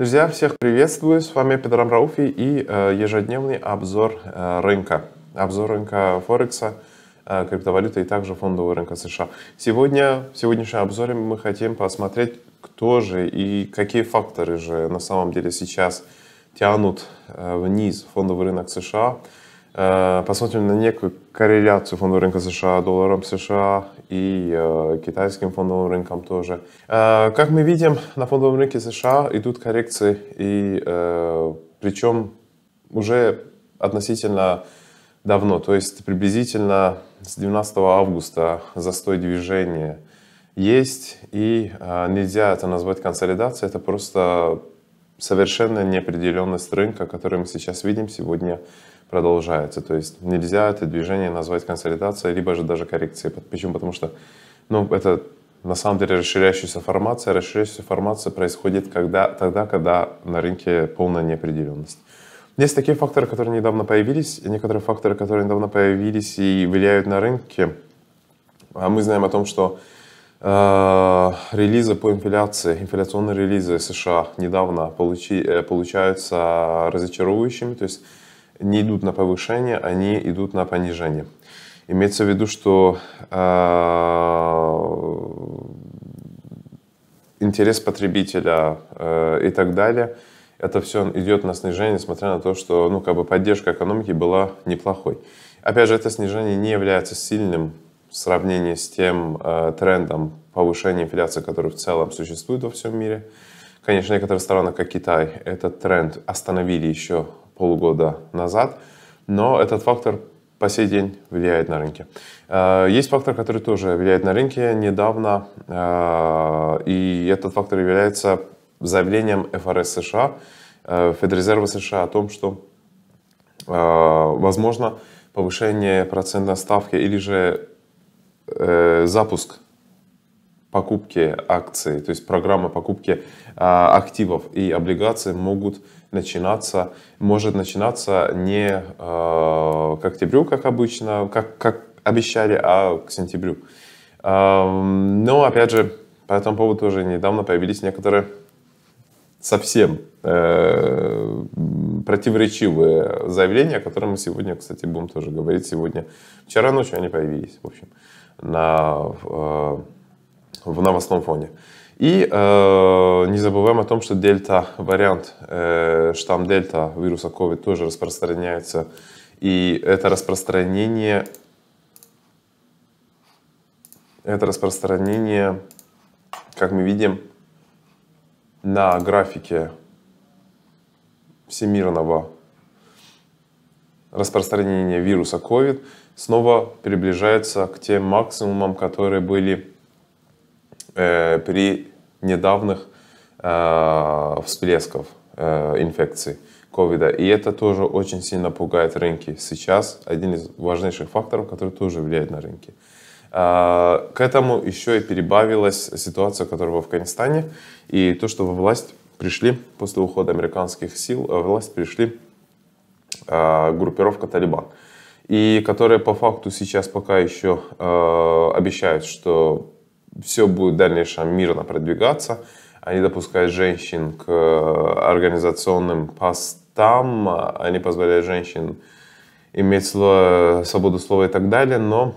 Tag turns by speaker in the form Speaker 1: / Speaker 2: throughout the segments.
Speaker 1: Друзья, всех приветствую. С вами Петр Амрауфи и э, ежедневный обзор э, рынка. Обзор рынка Форекса, э, криптовалюты и также фондового рынка США. Сегодня, в сегодняшнем обзоре мы хотим посмотреть, кто же и какие факторы же на самом деле сейчас тянут э, вниз фондовый рынок США – посмотрим на некую корреляцию фондового рынка США долларом США и китайским фондовым рынком тоже. Э, как мы видим, на фондовом рынке США идут коррекции, и э, причем уже относительно давно, то есть приблизительно с 12 августа застой движения есть, и э, нельзя это назвать консолидацией, это просто совершенно неопределенность рынка, которую мы сейчас видим сегодня продолжается. То есть нельзя это движение назвать консолидацией, либо же даже коррекцией. Почему? Потому что ну, это на самом деле расширяющаяся формация. Расширяющаяся формация происходит когда, тогда, когда на рынке полная неопределенность. Есть такие факторы, которые недавно появились, и некоторые факторы, которые недавно появились и влияют на рынки. А мы знаем о том, что э, релизы по инфляции, инфляционные релизы США недавно получи, э, получаются разочаровывающими. То есть не идут на повышение, они идут на понижение. Имеется в виду, что э, интерес потребителя э, и так далее, это все идет на снижение, несмотря на то, что ну, как бы поддержка экономики была неплохой. Опять же, это снижение не является сильным в сравнении с тем э, трендом повышения инфляции, который в целом существует во всем мире. Конечно, некоторые страны, как Китай, этот тренд остановили еще полгода назад, но этот фактор по сей день влияет на рынки. Э, есть фактор, который тоже влияет на рынки недавно, э, и этот фактор является заявлением ФРС США, э, Федрезерва США о том, что возможно повышение процентной ставки или же запуск покупки акций, то есть программа покупки а, активов и облигаций могут начинаться, может начинаться не а, к октябрю, как обычно, как, как обещали, а к сентябрю. А, но, опять же, по этому поводу тоже недавно появились некоторые совсем э, противоречивые заявления, о которых мы сегодня, кстати, будем тоже говорить сегодня. Вчера ночью они появились, в общем, на... Э, в новостном фоне. И э, не забываем о том, что дельта вариант, э, штамм дельта вируса COVID тоже распространяется. И это распространение, это распространение, как мы видим на графике всемирного распространения вируса COVID, снова приближается к тем максимумам, которые были Э, при недавних э, всплесков э, инфекции ковида. И это тоже очень сильно пугает рынки. Сейчас один из важнейших факторов, который тоже влияет на рынки. К этому еще и перебавилась ситуация, которая в Афганистане, и то, что во власть пришли после ухода американских сил, во власть пришли группировка «Талибан», и которые по факту сейчас пока еще обещают, что все будет в дальнейшем мирно продвигаться. Они допускают женщин к э, организационным постам, они позволяют женщин иметь свободу слова и так далее, но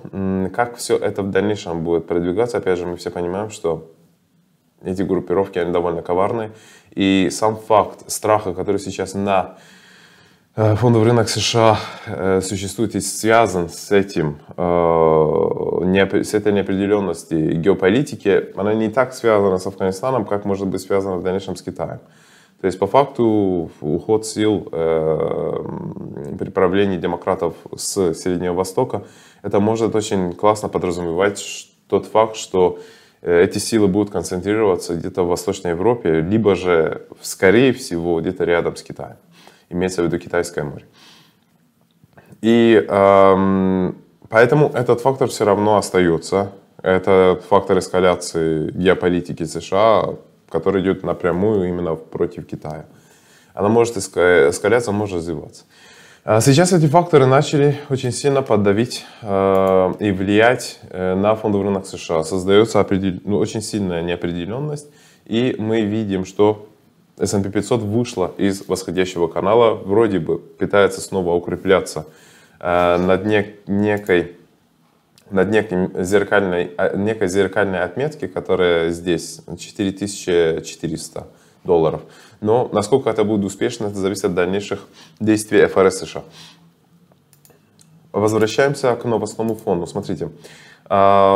Speaker 1: как все это в дальнейшем будет продвигаться, опять же, мы все понимаем, что эти группировки, они довольно коварны, и сам факт страха, который сейчас на Э, фондовый рынок США э, существует и связан с этим, э, с этой неопределенностью геополитики, она не так связана с Афганистаном, как может быть связана в дальнейшем с Китаем. То есть по факту уход сил при правлении демократов с Среднего Востока, это может очень классно подразумевать тот факт, что эти силы будут концентрироваться где-то в Восточной Европе, либо же, скорее всего, где-то рядом с Китаем имеется в виду Китайское море. И эм, поэтому этот фактор все равно остается. Это фактор эскаляции геополитики США, который идет напрямую именно против Китая. Она может эскаляться, может развиваться. А сейчас эти факторы начали очень сильно поддавить э, и влиять э, на фондовый рынок США. Создается определ... ну, очень сильная неопределенность, и мы видим, что S&P 500 вышла из восходящего канала, вроде бы пытается снова укрепляться э, на дне некой над неким зеркальной, э, некой зеркальной отметки, которая здесь 4400 долларов. Но насколько это будет успешно, это зависит от дальнейших действий ФРС США. Возвращаемся к новостному фону. Смотрите, а,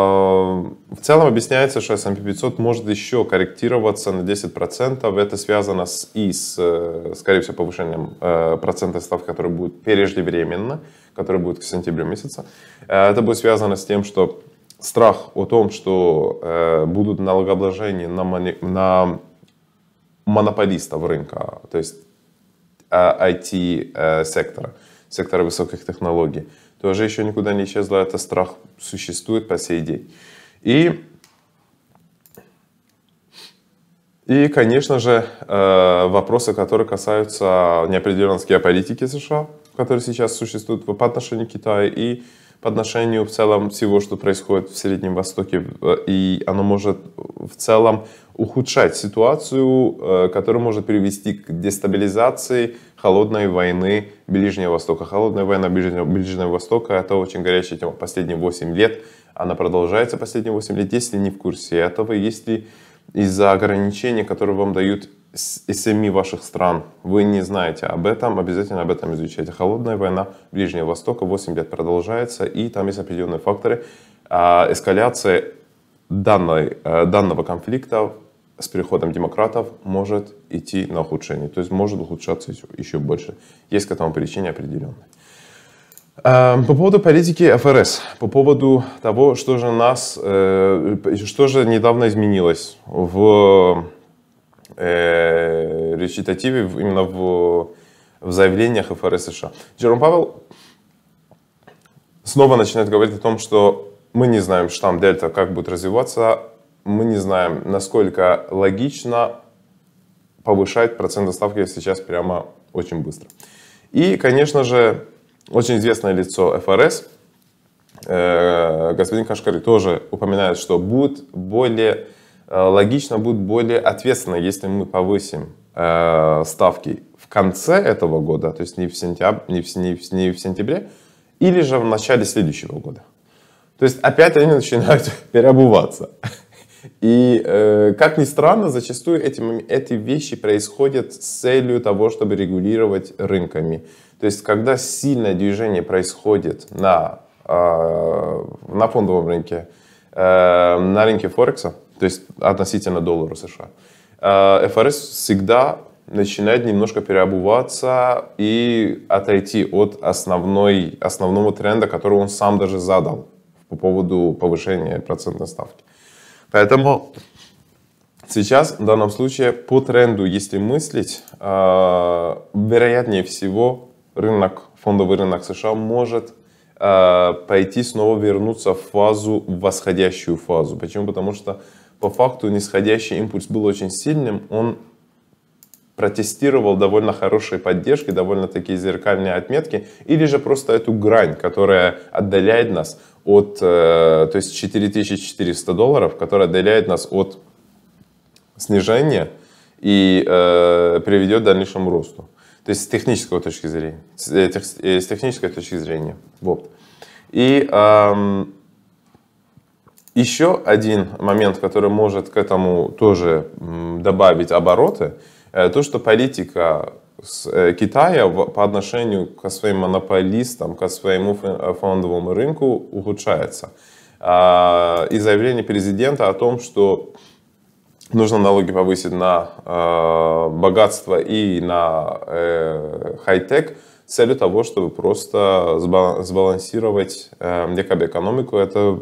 Speaker 1: в целом объясняется, что S&P 500 может еще корректироваться на 10%. Это связано с, и с, э, скорее всего, повышением э, процентной ставки, который будет преждевременно, который будет к сентябрю месяца. Э, это будет связано с тем, что страх о том, что будут налогообложения на, мони, на монополистов рынка, то есть IT-сектора, сектора высоких технологий – тоже еще никуда не исчезла. Это страх существует по сей день. И, и конечно же, э, вопросы, которые касаются неопределенности геополитики США, которые сейчас существуют по отношению к Китаю и по отношению в целом всего, что происходит в Среднем Востоке, э, и оно может в целом ухудшать ситуацию, э, которая может привести к дестабилизации холодной войны Ближнего Востока. Холодная война Ближнего, Ближнего Востока – это очень горячая тема последние 8 лет. Она продолжается последние 8 лет. Если не в курсе этого, если из-за ограничений, которые вам дают из семи ваших стран, вы не знаете об этом, обязательно об этом изучайте. Холодная война Ближнего Востока 8 лет продолжается, и там есть определенные факторы а, эскаляции данной, э, данного конфликта с переходом демократов может идти на ухудшение. То есть может ухудшаться еще, еще больше. Есть к этому причине определенные. Эм, по поводу политики ФРС, по поводу того, что же нас, э, что же недавно изменилось в э, речитативе, именно в, в заявлениях ФРС США. Джером Павел снова начинает говорить о том, что мы не знаем штамм Дельта, как будет развиваться, мы не знаем, насколько логично повышать процент ставки сейчас прямо очень быстро. И, конечно же, очень известное лицо ФРС, э, господин Кашкари, тоже упоминает, что будет более э, логично, будет более ответственно, если мы повысим э, ставки в конце этого года, то есть не в, сентябрь, не, в, не, в, не в сентябре, или же в начале следующего года. То есть опять они начинают переобуваться. И, э, как ни странно, зачастую эти, эти вещи происходят с целью того, чтобы регулировать рынками. То есть, когда сильное движение происходит на, э, на фондовом рынке, э, на рынке Форекса, то есть относительно доллара США, э, ФРС всегда начинает немножко переобуваться и отойти от основной, основного тренда, который он сам даже задал по поводу повышения процентной ставки. Поэтому сейчас в данном случае по тренду, если мыслить, а, вероятнее всего рынок, фондовый рынок США может а, пойти снова вернуться в фазу, в восходящую фазу. Почему? Потому что по факту нисходящий импульс был очень сильным, он протестировал довольно хорошие поддержки, довольно такие зеркальные отметки, или же просто эту грань, которая отдаляет нас от, э, то есть 4400 долларов, которая отделяет нас от снижения и э, приведет к дальнейшему росту. То есть с технической точки зрения. С, э, э, с технической точки зрения. Вот. И э, еще один момент, который может к этому тоже добавить обороты, то, что политика Э, Китая по отношению к своим монополистам, к своему э, фондовому рынку ухудшается. А, и заявление президента о том, что нужно налоги повысить на э, богатство и на хай-тек, с целью того, чтобы просто сбалансировать якобы экономику. Это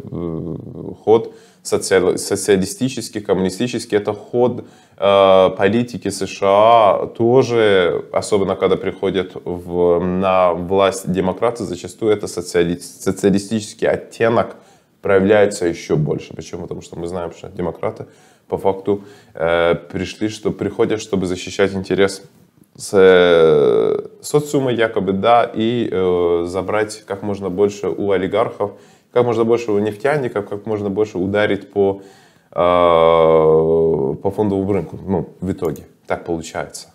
Speaker 1: ход социали- социалистический, коммунистический, это ход э, политики США тоже, особенно когда приходят в, на власть демократы, зачастую это социали- социалистический оттенок проявляется еще больше. Почему? Потому что мы знаем, что демократы по факту э, пришли, что приходят, чтобы защищать интерес с, э, социума якобы, да, и э, забрать как можно больше у олигархов как можно больше нефтяников, как можно больше ударить по, э, по фондовому рынку. Ну, в итоге так получается.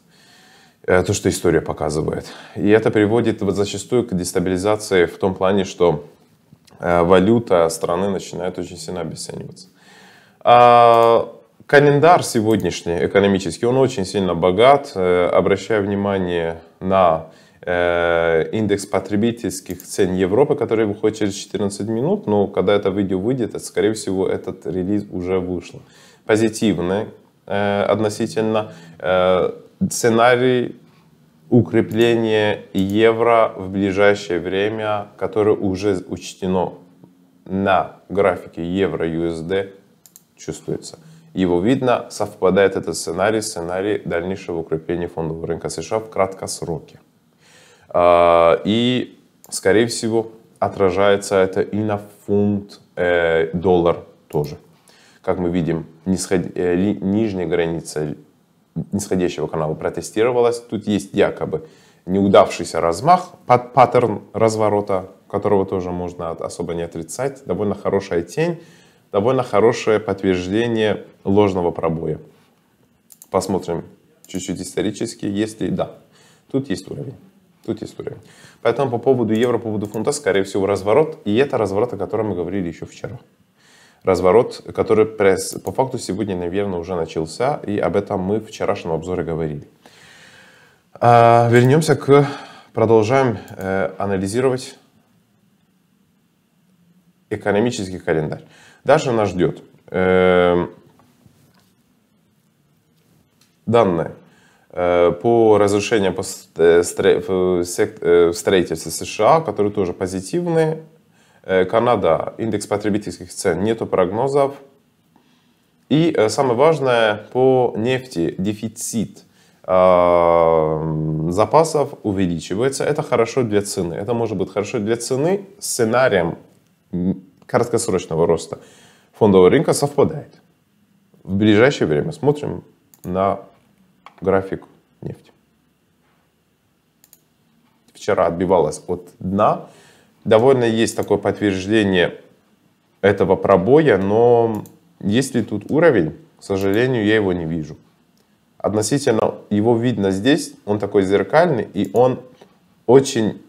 Speaker 1: Э, то, что история показывает. И это приводит вот зачастую к дестабилизации в том плане, что э, валюта страны начинает очень сильно обесцениваться. А календарь сегодняшний экономический, он очень сильно богат. Э, обращаю внимание на Э, индекс потребительских цен Европы, который выходит через 14 минут, но когда это видео выйдет, скорее всего, этот релиз уже вышел. Позитивный э, относительно э, сценарий укрепления евро в ближайшее время, которое уже учтено на графике евро-USD, чувствуется. Его видно, совпадает этот сценарий, сценарий дальнейшего укрепления фондового рынка США в краткосроке. А, и, скорее всего, отражается это и на фунт э, доллар тоже. Как мы видим, нисход... Э, нижняя граница нисходящего канала протестировалась. Тут есть якобы неудавшийся размах, под паттерн разворота, которого тоже можно особо не отрицать. Довольно хорошая тень, довольно хорошее подтверждение ложного пробоя. Посмотрим чуть-чуть исторически, если да, тут есть уровень. Тут история. Поэтому по поводу евро, по поводу фунта, скорее всего, разворот. И это разворот, о котором мы говорили еще вчера. Разворот, который пресс, по факту сегодня, наверное, уже начался. И об этом мы в вчерашнем обзоре говорили. А, вернемся к... Продолжаем э, анализировать экономический календарь. Дальше нас ждет э, данные по разрушению по строительства США, которые тоже позитивные. Канада, индекс потребительских цен, нету прогнозов. И самое важное, по нефти дефицит запасов увеличивается. Это хорошо для цены. Это может быть хорошо для цены сценарием краткосрочного роста фондового рынка совпадает. В ближайшее время смотрим на график нефти. Вчера отбивалась от дна. Довольно есть такое подтверждение этого пробоя, но есть ли тут уровень? К сожалению, я его не вижу. Относительно его видно здесь, он такой зеркальный, и он очень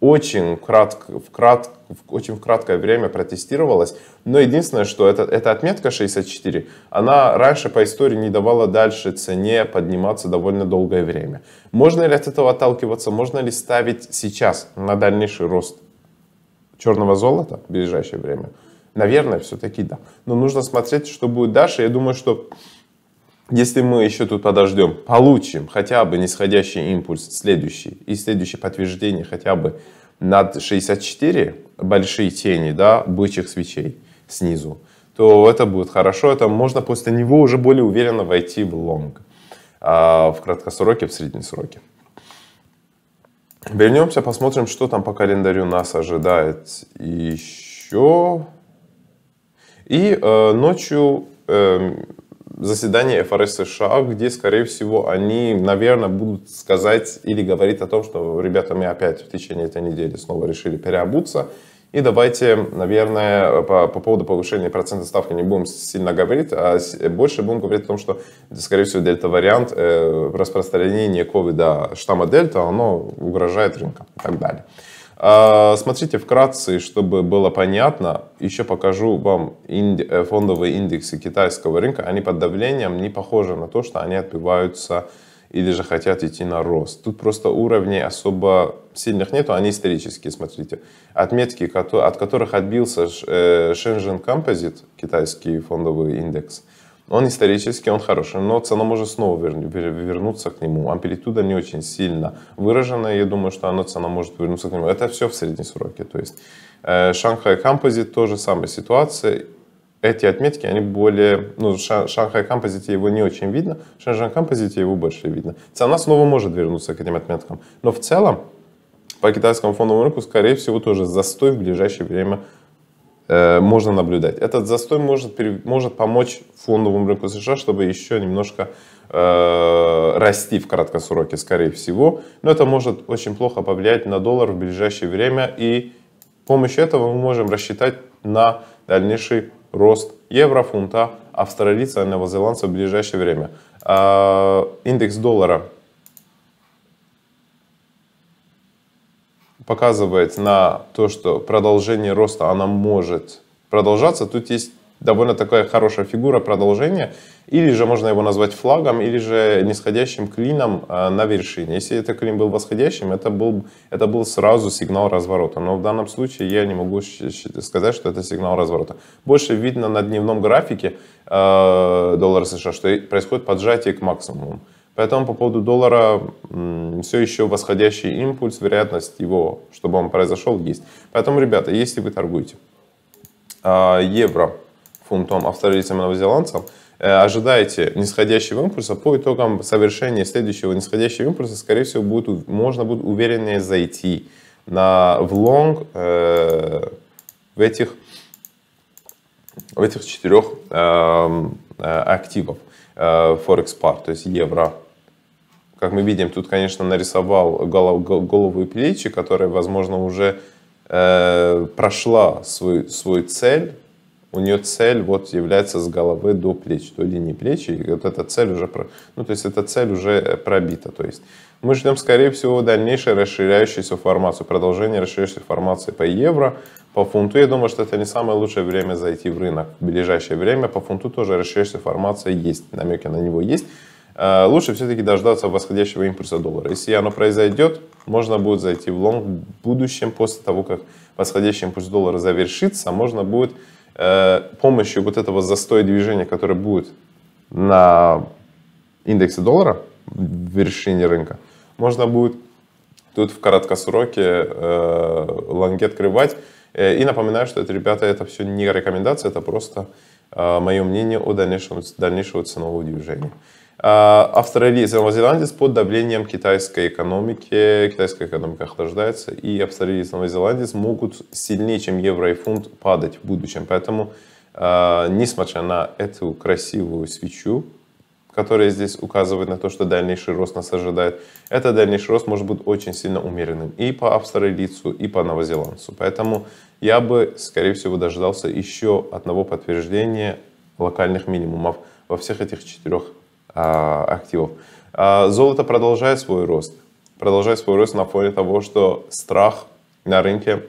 Speaker 1: очень, крат, в крат, в очень в краткое время протестировалась. Но единственное, что это, эта отметка 64, она раньше по истории не давала дальше цене подниматься довольно долгое время. Можно ли от этого отталкиваться? Можно ли ставить сейчас на дальнейший рост черного золота в ближайшее время? Наверное, все-таки да. Но нужно смотреть, что будет дальше. Я думаю, что если мы еще тут подождем, получим хотя бы нисходящий импульс следующий и следующее подтверждение хотя бы над 64 большие тени, да, бычьих свечей снизу, то это будет хорошо, это можно после него уже более уверенно войти в лонг а в краткосроке, в среднесроке. Вернемся, посмотрим, что там по календарю нас ожидает еще. И э, ночью э, заседание ФРС США, где, скорее всего, они, наверное, будут сказать или говорить о том, что, ребята, мы опять в течение этой недели снова решили переобуться, и давайте, наверное, по, по поводу повышения процентной ставки не будем сильно говорить, а больше будем говорить о том, что, скорее всего, дельта-вариант э, распространения ковида штамма дельта, оно угрожает рынкам и так далее. А, смотрите, вкратце, чтобы было понятно, еще покажу вам инди- э, фондовые индексы китайского рынка. Они под давлением не похожи на то, что они отбиваются или же хотят идти на рост. Тут просто уровней особо сильных нету, они исторические, смотрите. Отметки, от которых отбился э, Shenzhen Composite, китайский фондовый индекс – он исторически, он хороший, но цена может снова вернуться к нему. Амплитуда не очень сильно выражена, я думаю, что она цена может вернуться к нему. Это все в среднесроке. То есть э, Шанхай Композит тоже самая ситуация. Эти отметки, они более... Ну, Шанхай Композите его не очень видно, Шэньчжэн Композите его больше видно. Цена снова может вернуться к этим отметкам. Но в целом по китайскому фондовому рынку, скорее всего, тоже застой в ближайшее время Э, можно наблюдать. Этот застой может, может помочь фондовому рынку США, чтобы еще немножко э, расти в краткосроке, скорее всего. Но это может очень плохо повлиять на доллар в ближайшее время. И с помощью этого мы можем рассчитать на дальнейший рост евро, фунта, австралийца и новозеландца в ближайшее время. Э, индекс доллара показывает на то, что продолжение роста, она может продолжаться. Тут есть довольно такая хорошая фигура продолжения, или же можно его назвать флагом, или же нисходящим клином э, на вершине. Если этот клин был восходящим, это был, это был сразу сигнал разворота. Но в данном случае я не могу сказать, что это сигнал разворота. Больше видно на дневном графике э, доллара США, что происходит поджатие к максимуму. Поэтому по поводу доллара все еще восходящий импульс, вероятность его, чтобы он произошел, есть. Поэтому, ребята, если вы торгуете а, евро, фунтом австралийцам и новозеландцем, э, ожидаете нисходящего импульса, по итогам совершения следующего нисходящего импульса, скорее всего, будет, можно будет увереннее зайти на, в лонг э, в этих, в этих четырех эм, э, активов Forex э, Par, то есть евро, как мы видим, тут, конечно, нарисовал голов, голову и плечи, которая, возможно, уже э, прошла свой, свой цель. У нее цель вот является с головы до плеч, то до не плечи. И вот эта цель уже, ну, то есть эта цель уже э, пробита. То есть мы ждем, скорее всего, дальнейшей расширяющейся информацию, продолжение расширяющейся формации по евро, по фунту. Я думаю, что это не самое лучшее время зайти в рынок. В ближайшее время по фунту тоже расширяющаяся формация есть, намеки на него есть. Э, лучше все-таки дождаться восходящего импульса доллара. Если оно произойдет, можно будет зайти в лонг в будущем, после того, как восходящий импульс доллара завершится, можно будет э, помощью вот этого застоя движения, которое будет на индексе доллара, в вершине рынка, можно будет тут в краткосроке э, лонги открывать. Э, и напоминаю, что это, ребята, это все не рекомендация, это просто э, мое мнение о дальнейшем, дальнейшем ценового движения. А, Австралия и Новозеландия под давлением китайской экономики. Китайская экономика охлаждается, и Австралия и Новозеландия могут сильнее, чем евро и фунт, падать в будущем. Поэтому, а, несмотря на эту красивую свечу, которая здесь указывает на то, что дальнейший рост нас ожидает, этот дальнейший рост может быть очень сильно умеренным и по австралийцу, и по новозеландцу. Поэтому я бы, скорее всего, дождался еще одного подтверждения локальных минимумов во всех этих четырех а, активов. А, золото продолжает свой рост. Продолжает свой рост на фоне того, что страх на рынке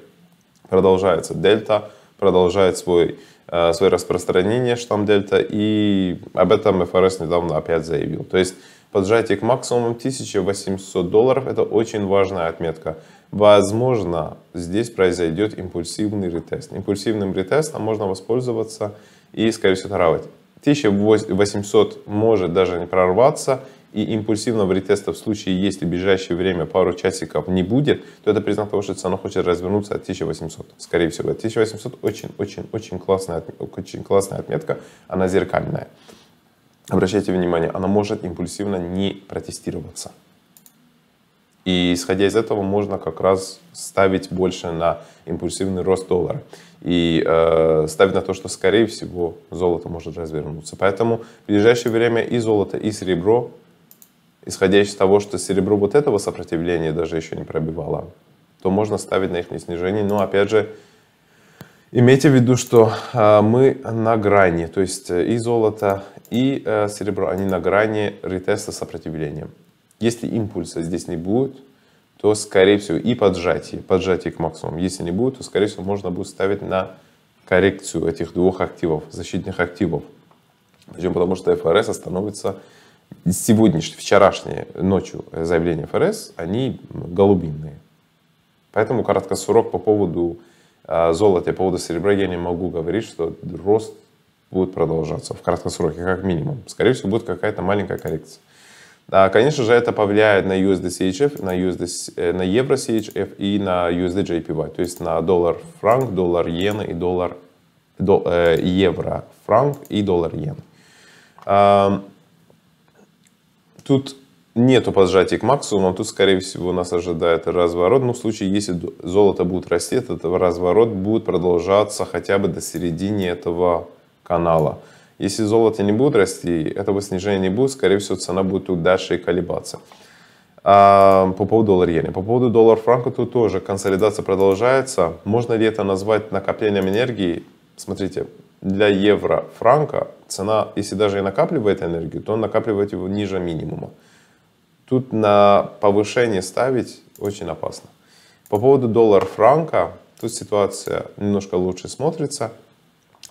Speaker 1: продолжается. Дельта продолжает свой, а, свое распространение, штамм дельта, и об этом ФРС недавно опять заявил. То есть поджатие к максимуму 1800 долларов – это очень важная отметка. Возможно, здесь произойдет импульсивный ретест. Импульсивным ретестом можно воспользоваться и, скорее всего, таравать. 1800 может даже не прорваться, и импульсивного ретеста в случае, если в ближайшее время пару часиков не будет, то это признак того, что цена хочет развернуться от 1800. Скорее всего, 1800 очень-очень-очень классная, очень классная отметка, она зеркальная. Обращайте внимание, она может импульсивно не протестироваться. И исходя из этого можно как раз ставить больше на импульсивный рост доллара и э, ставить на то, что скорее всего золото может развернуться. Поэтому в ближайшее время и золото, и серебро, исходя из того, что серебро вот этого сопротивления даже еще не пробивало, то можно ставить на их снижение. Но опять же, Имейте в виду, что э, мы на грани, то есть э, и золото, и э, серебро, они на грани ретеста сопротивления. Если импульса здесь не будет, то, скорее всего, и поджатие, поджатие к максимуму. Если не будет, то, скорее всего, можно будет ставить на коррекцию этих двух активов, защитных активов. Причем потому, что ФРС остановится сегодняшней, вчерашней ночью заявления ФРС, они голубинные. Поэтому краткосрок по поводу а, золота, по поводу серебра я не могу говорить, что рост будет продолжаться в краткосроке, как минимум. Скорее всего, будет какая-то маленькая коррекция. А, конечно же, это повлияет на USD CHF, на, USD, э, на евро CHF и на USD JPY, то есть на доллар франк, доллар иена и доллар до, э, евро франк и доллар иена. А, тут нету поджатий к максимуму, тут, скорее всего, нас ожидает разворот. Но ну, в случае, если золото будет расти, этот разворот будет продолжаться хотя бы до середины этого канала. Если золото не будет расти, этого снижения не будет, скорее всего, цена будет тут дальше колебаться. А, по поводу доллара иены. По поводу доллара франка тут тоже консолидация продолжается. Можно ли это назвать накоплением энергии? Смотрите, для евро франка цена, если даже и накапливает энергию, то он накапливает его ниже минимума. Тут на повышение ставить очень опасно. По поводу доллар франка, тут ситуация немножко лучше смотрится.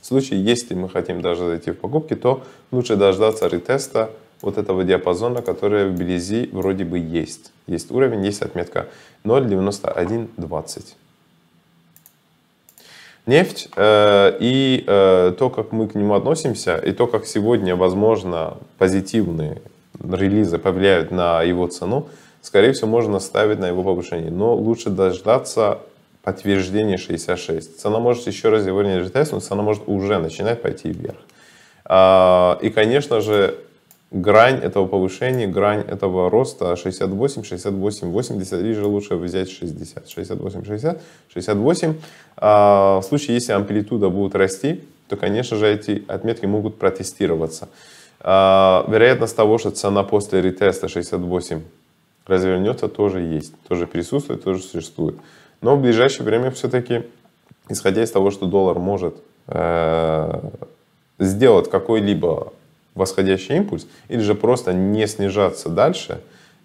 Speaker 1: В случае, если мы хотим даже зайти в покупки, то лучше дождаться ретеста вот этого диапазона, который вблизи вроде бы есть. Есть уровень, есть отметка 0.9120 нефть э, и э, то, как мы к нему относимся, и то, как сегодня, возможно, позитивные релизы повлияют на его цену, скорее всего, можно ставить на его повышение. Но лучше дождаться подтверждение 66. Цена может еще раз вернее ретест, но цена может уже начинать пойти вверх. А, и, конечно же, грань этого повышения, грань этого роста 68, 68, 80, или же лучше взять 60, 68, 60, 68. В случае, если амплитуда будет расти, то, конечно же, эти отметки могут протестироваться. А, вероятность того, что цена после ретеста 68 развернется, тоже есть, тоже присутствует, тоже существует. Но в ближайшее время все-таки, исходя из того, что доллар может э, сделать какой-либо восходящий импульс или же просто не снижаться дальше,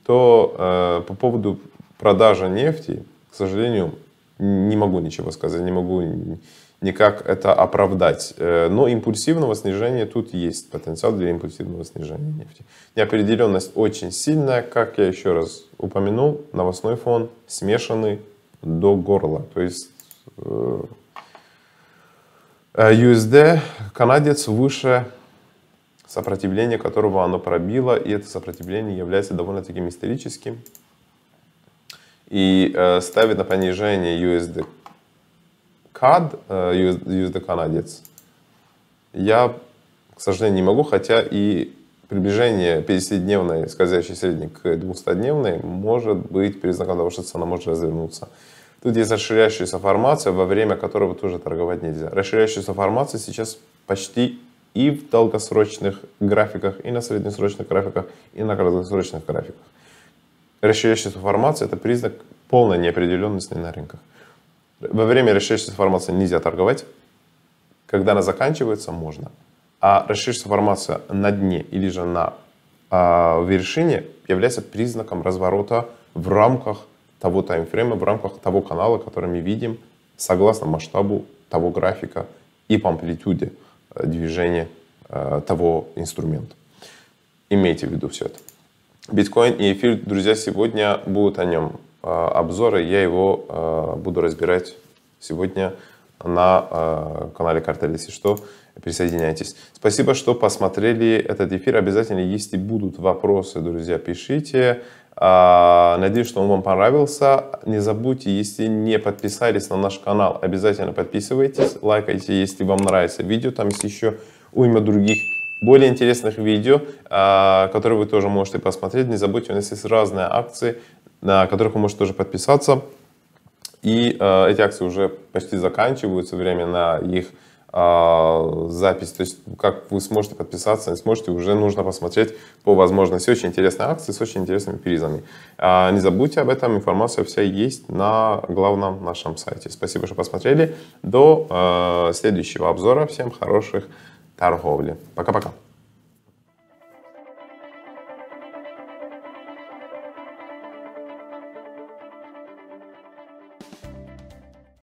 Speaker 1: то э, по поводу продажи нефти, к сожалению, не могу ничего сказать, не могу никак это оправдать. Э, но импульсивного снижения тут есть потенциал для импульсивного снижения нефти. Неопределенность очень сильная, как я еще раз упомянул, новостной фон смешанный, до горла. То есть USD э, э, канадец выше сопротивления, которого оно пробило, и это сопротивление является довольно-таки историческим и э, ставит на понижение USD CAD, USD канадец. Я, к сожалению, не могу, хотя и приближение 50-дневной скользящей средней к 200-дневной может быть признаком того, что цена может развернуться. Тут есть расширяющаяся формация, во время которого тоже торговать нельзя. Расширяющаяся формация сейчас почти и в долгосрочных графиках, и на среднесрочных графиках, и на краткосрочных графиках. Расширяющаяся формация – это признак полной неопределенности на рынках. Во время расширяющейся формации нельзя торговать. Когда она заканчивается, можно а расширившаяся формация на дне или же на э, вершине является признаком разворота в рамках того таймфрейма, в рамках того канала, который мы видим, согласно масштабу того графика и по амплитуде э, движения э, того инструмента. Имейте в виду все это. Биткоин и эфир, друзья, сегодня будут о нем э, обзоры. Я его э, буду разбирать сегодня на э, канале Картель, если что присоединяйтесь. Спасибо, что посмотрели этот эфир. Обязательно, если будут вопросы, друзья, пишите. А, надеюсь, что он вам понравился. Не забудьте, если не подписались на наш канал, обязательно подписывайтесь, лайкайте, если вам нравится видео. Там есть еще уйма других более интересных видео, а, которые вы тоже можете посмотреть. Не забудьте, у нас есть разные акции, на которых вы можете тоже подписаться. И а, эти акции уже почти заканчиваются, время на их а, запись, то есть как вы сможете подписаться, не сможете, уже нужно посмотреть по возможности. Очень интересные акции с очень интересными призами. А, не забудьте об этом, информация вся есть на главном нашем сайте. Спасибо, что посмотрели. До э, следующего обзора. Всем хороших торговли. Пока-пока.